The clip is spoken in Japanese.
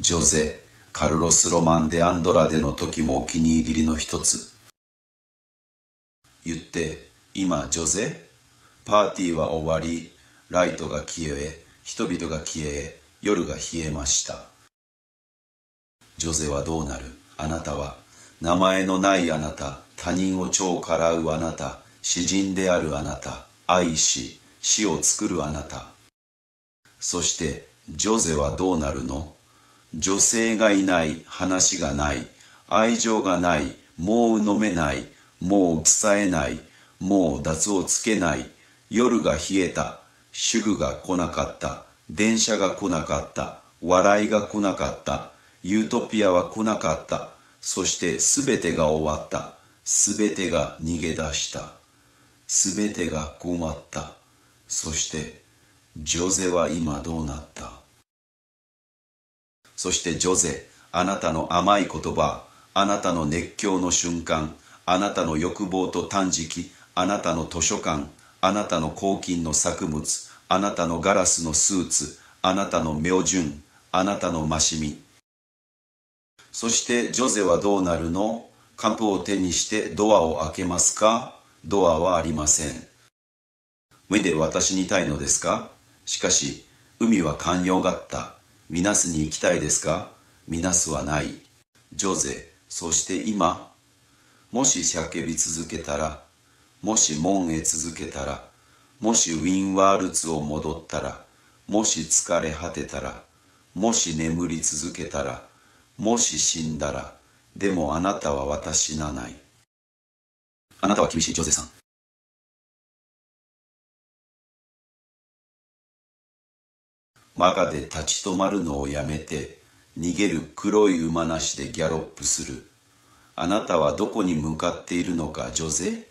ジョゼ、カルロス・ロマン・デ・アンドラデの時もお気に入りの一つ。言って、今、ジョゼパーティーは終わり、ライトが消え、人々が消え、夜が冷えました。ジョゼはどうなるあなたは、名前のないあなた、他人を超からうあなた、詩人であるあなた、愛し、死を作るあなた。そして、ジョゼはどうなるの女性がいない、話がない、愛情がない、もう飲めない、もう伝えない、もう脱をつけない、夜が冷えた、主婦が来なかった、電車が来なかった、笑いが来なかった、ユートピアは来なかった、そして全てが終わった、全てが逃げ出した、全てが困った、そして、ジョゼは今どうなったそしてジョゼ、あなたの甘い言葉、あなたの熱狂の瞬間、あなたの欲望と断食、あなたの図書館、あなたの抗菌の作物、あなたのガラスのスーツ、あなたの明順、あなたのましみ。そしてジョゼはどうなるのカップを手にしてドアを開けますかドアはありません。目で私にたいのですかしかし、海は寛容がった。みなすに行きたいですかみなすはない。ジョゼ、そして今、もし叫び続けたら、もし門へ続けたら、もしウィンワールツを戻ったら、もし疲れ果てたら、もし眠り続けたら、もし死んだら、でもあなたは私なない。あなたは厳しいジョゼさん。マ鹿で立ち止まるのをやめて、逃げる黒い馬なしでギャロップする。あなたはどこに向かっているのか、女性